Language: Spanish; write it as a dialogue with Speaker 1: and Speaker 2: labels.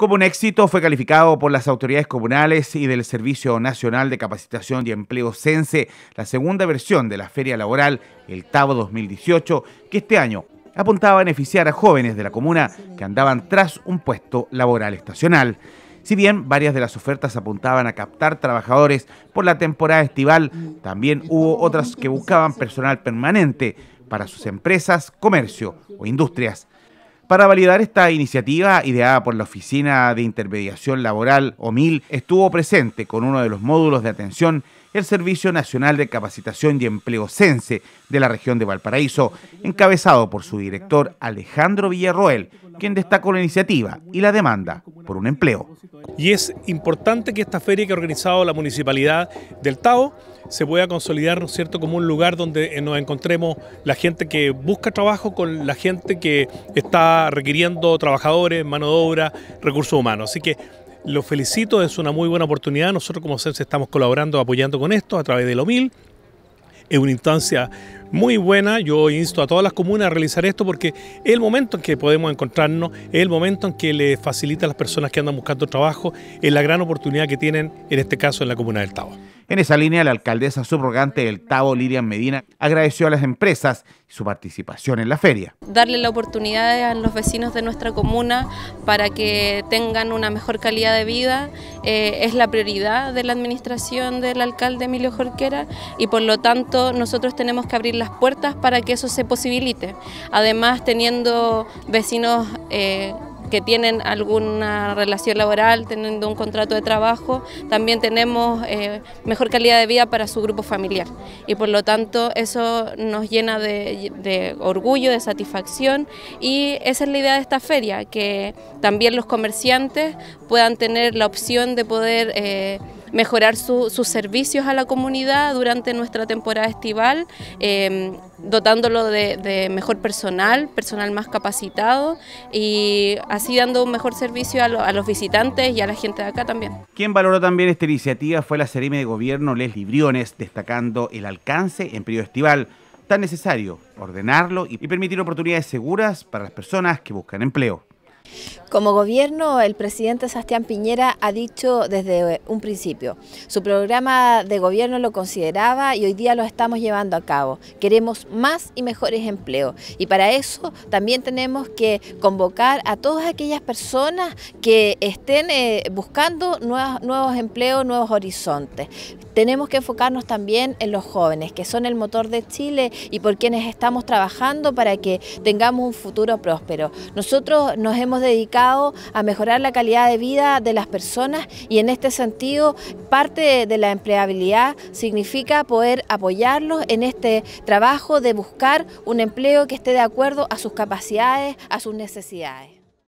Speaker 1: Como un éxito fue calificado por las autoridades comunales y del Servicio Nacional de Capacitación y Empleo CENSE la segunda versión de la Feria Laboral, el Tavo 2018, que este año apuntaba a beneficiar a jóvenes de la comuna que andaban tras un puesto laboral estacional. Si bien varias de las ofertas apuntaban a captar trabajadores por la temporada estival, también hubo otras que buscaban personal permanente para sus empresas, comercio o industrias. Para validar esta iniciativa ideada por la Oficina de Intermediación Laboral, OMIL, estuvo presente con uno de los módulos de atención el Servicio Nacional de Capacitación y Empleo Sense de la región de Valparaíso, encabezado por su director Alejandro Villarroel, quien destacó la iniciativa y la demanda por un empleo. Y es importante que esta feria que ha organizado la municipalidad
Speaker 2: del Tao se pueda consolidar, cierto?, como un lugar donde eh, nos encontremos la gente que busca trabajo con la gente que está requiriendo trabajadores, mano de obra, recursos humanos. Así que los felicito, es una muy buena oportunidad. Nosotros como CENSE estamos colaborando, apoyando con esto a través de MIL. Es una instancia muy buena. Yo insto a todas las comunas a realizar esto porque es el momento en que podemos encontrarnos, es el momento en que le facilita
Speaker 1: a las personas que andan buscando trabajo, es la gran oportunidad que tienen, en este caso, en la comuna del Tabo. En esa línea, la alcaldesa subrogante del Tavo, Lilian Medina, agradeció a las empresas su participación en la feria.
Speaker 3: Darle la oportunidad a los vecinos de nuestra comuna para que tengan una mejor calidad de vida eh, es la prioridad de la administración del alcalde Emilio Jorquera y por lo tanto nosotros tenemos que abrir las puertas para que eso se posibilite. Además, teniendo vecinos eh, que tienen alguna relación laboral, teniendo un contrato de trabajo, también tenemos eh, mejor calidad de vida para su grupo familiar. Y por lo tanto eso nos llena de, orgullo, de satisfacción y esa es la idea de esta feria, que también los comerciantes puedan tener la opción de poder... Eh, mejorar sus servicios a la comunidad durante nuestra temporada estival, em, dotándolo de, mejor personal, personal más capacitado y así dando un mejor servicio a, los visitantes y a la gente de acá también.
Speaker 1: Quien valoró también esta iniciativa fue la serie de Gobierno Leslie Libriones, destacando el alcance en periodo estival tan necesario, ordenarlo y permitir oportunidades seguras para las personas que buscan empleo.
Speaker 4: Como gobierno, el presidente Sebastián Piñera ha dicho desde eh, un principio, su programa de gobierno lo consideraba y hoy día lo estamos llevando a cabo. Queremos más y mejores empleos y para eso también tenemos que convocar a todas aquellas personas que estén eh, buscando nuevos empleos, nuevos horizontes tenemos que enfocarnos también en los jóvenes, que son el motor de Chile y por quienes estamos trabajando para que tengamos un futuro próspero. Nosotros nos hemos dedicado a mejorar la calidad de vida de las personas y en este sentido parte de la empleabilidad significa poder apoyarlos en este trabajo de buscar un empleo que esté de acuerdo a sus capacidades, a sus necesidades.